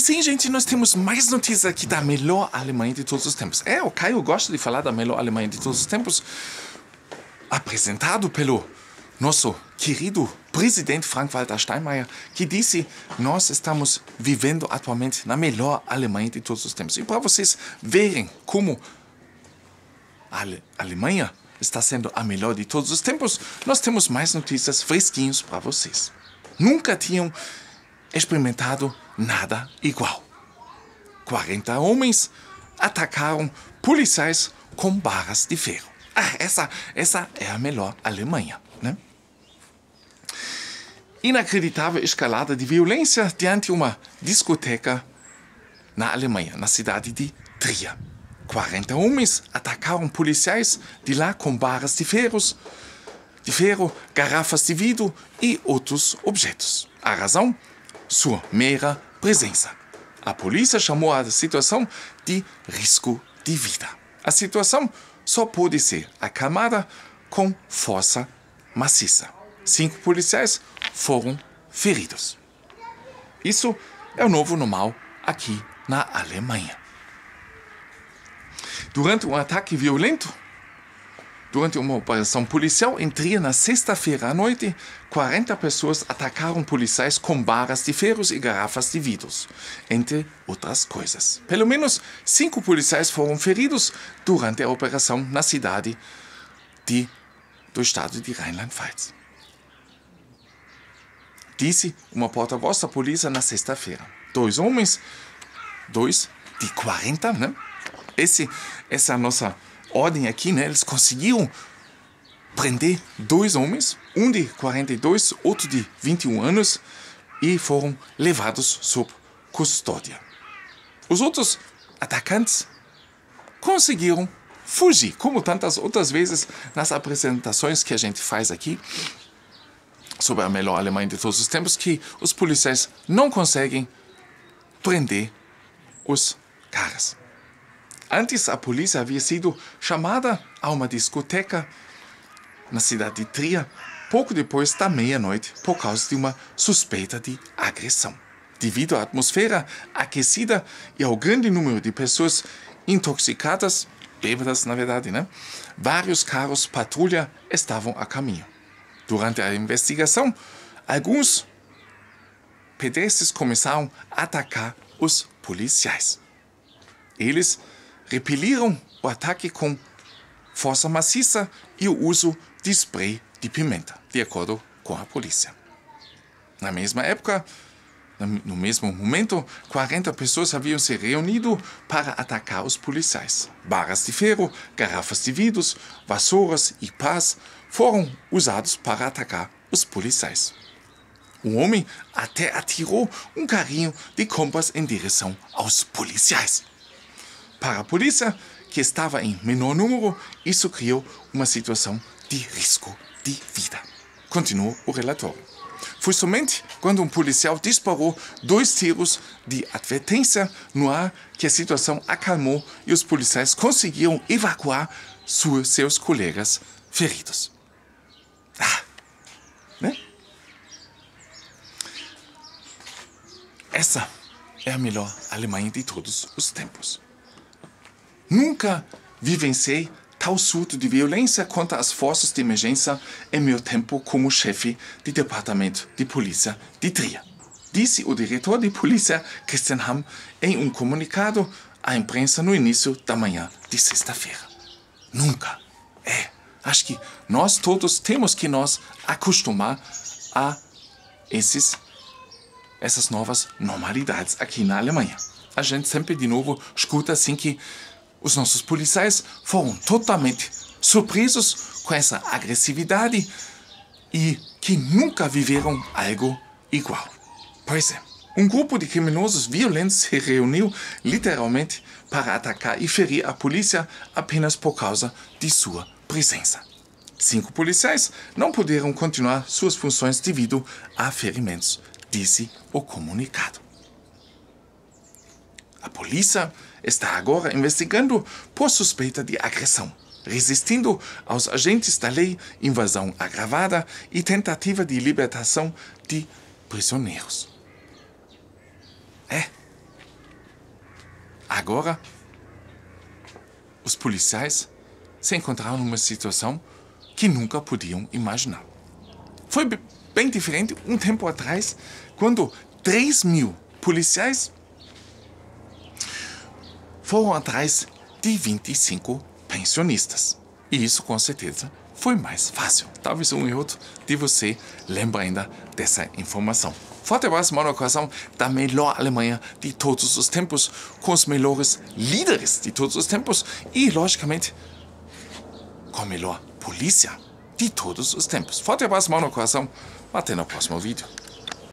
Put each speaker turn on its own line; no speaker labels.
E sim, gente, nós temos mais notícias aqui da melhor Alemanha de todos os tempos. É, o Caio gosta de falar da melhor Alemanha de todos os tempos, apresentado pelo nosso querido presidente Frank-Walter Steinmeier, que disse: Nós estamos vivendo atualmente na melhor Alemanha de todos os tempos. E para vocês verem como a Ale Alemanha está sendo a melhor de todos os tempos, nós temos mais notícias fresquinhos para vocês. Nunca tinham experimentado nada igual. 40 homens atacaram policiais com barras de ferro. Ah, essa, essa é a melhor Alemanha, né? Inacreditável escalada de violência diante uma discoteca na Alemanha, na cidade de Trier. 40 homens atacaram policiais de lá com barras de ferros, de ferro, garrafas de vidro e outros objetos. A razão? sua mera presença. A polícia chamou a situação de risco de vida. A situação só pôde ser acalmada com força maciça. Cinco policiais foram feridos. Isso é o novo normal aqui na Alemanha. Durante um ataque violento, Durante uma operação policial em Trier na sexta-feira à noite, 40 pessoas atacaram policiais com barras de ferros e garrafas de vidros, entre outras coisas. Pelo menos cinco policiais foram feridos durante a operação na cidade de, do estado de Rheinland-Pfalz. Disse uma porta-voz da polícia na sexta-feira. Dois homens, dois de 40, né? Esse, essa é a nossa ordem aqui, né? Eles conseguiram prender dois homens, um de 42, outro de 21 anos, e foram levados sob custódia. Os outros atacantes conseguiram fugir, como tantas outras vezes nas apresentações que a gente faz aqui sobre a melhor alemã de todos os tempos, que os policiais não conseguem prender os caras. Antes, a polícia havia sido chamada a uma discoteca na cidade de Tria, pouco depois da meia-noite por causa de uma suspeita de agressão. Devido à atmosfera aquecida e ao grande número de pessoas intoxicadas, bêbadas na verdade, né? vários carros patrulha estavam a caminho. Durante a investigação, alguns pedestres começaram a atacar os policiais. Eles repeliram o ataque com força maciça e o uso de spray de pimenta, de acordo com a polícia. Na mesma época, no mesmo momento, 40 pessoas haviam se reunido para atacar os policiais. Barras de ferro, garrafas de vidros, vassouras e pás foram usados para atacar os policiais. Um homem até atirou um carrinho de compras em direção aos policiais. Para a polícia, que estava em menor número, isso criou uma situação de risco de vida. Continuou o relatório. Foi somente quando um policial disparou dois tiros de advertência no ar que a situação acalmou e os policiais conseguiram evacuar seus colegas feridos. Ah, né? Essa é a melhor Alemanha de todos os tempos. Nunca vivenciei tal surto de violência contra as forças de emergência em meu tempo como chefe de departamento de polícia de Trier. Disse o diretor de polícia, Christian Hamm, em um comunicado à imprensa no início da manhã de sexta-feira. Nunca. É, acho que nós todos temos que nos acostumar a esses, essas novas normalidades aqui na Alemanha. A gente sempre de novo escuta assim que os nossos policiais foram totalmente surpresos com essa agressividade e que nunca viveram algo igual. Pois é, um grupo de criminosos violentos se reuniu literalmente para atacar e ferir a polícia apenas por causa de sua presença. Cinco policiais não puderam continuar suas funções devido a ferimentos, disse o comunicado. A polícia está agora investigando por suspeita de agressão, resistindo aos agentes da lei, invasão agravada e tentativa de libertação de prisioneiros. É. Agora, os policiais se encontraram numa situação que nunca podiam imaginar. Foi bem diferente um tempo atrás, quando 3 mil policiais foram atrás de 25 pensionistas. E isso, com certeza, foi mais fácil. Talvez um e outro de você lembre ainda dessa informação. Forte abraço, mano, coração da melhor Alemanha de todos os tempos, com os melhores líderes de todos os tempos e, logicamente, com a melhor polícia de todos os tempos. Forte abraço, mano, coração. Até no próximo vídeo.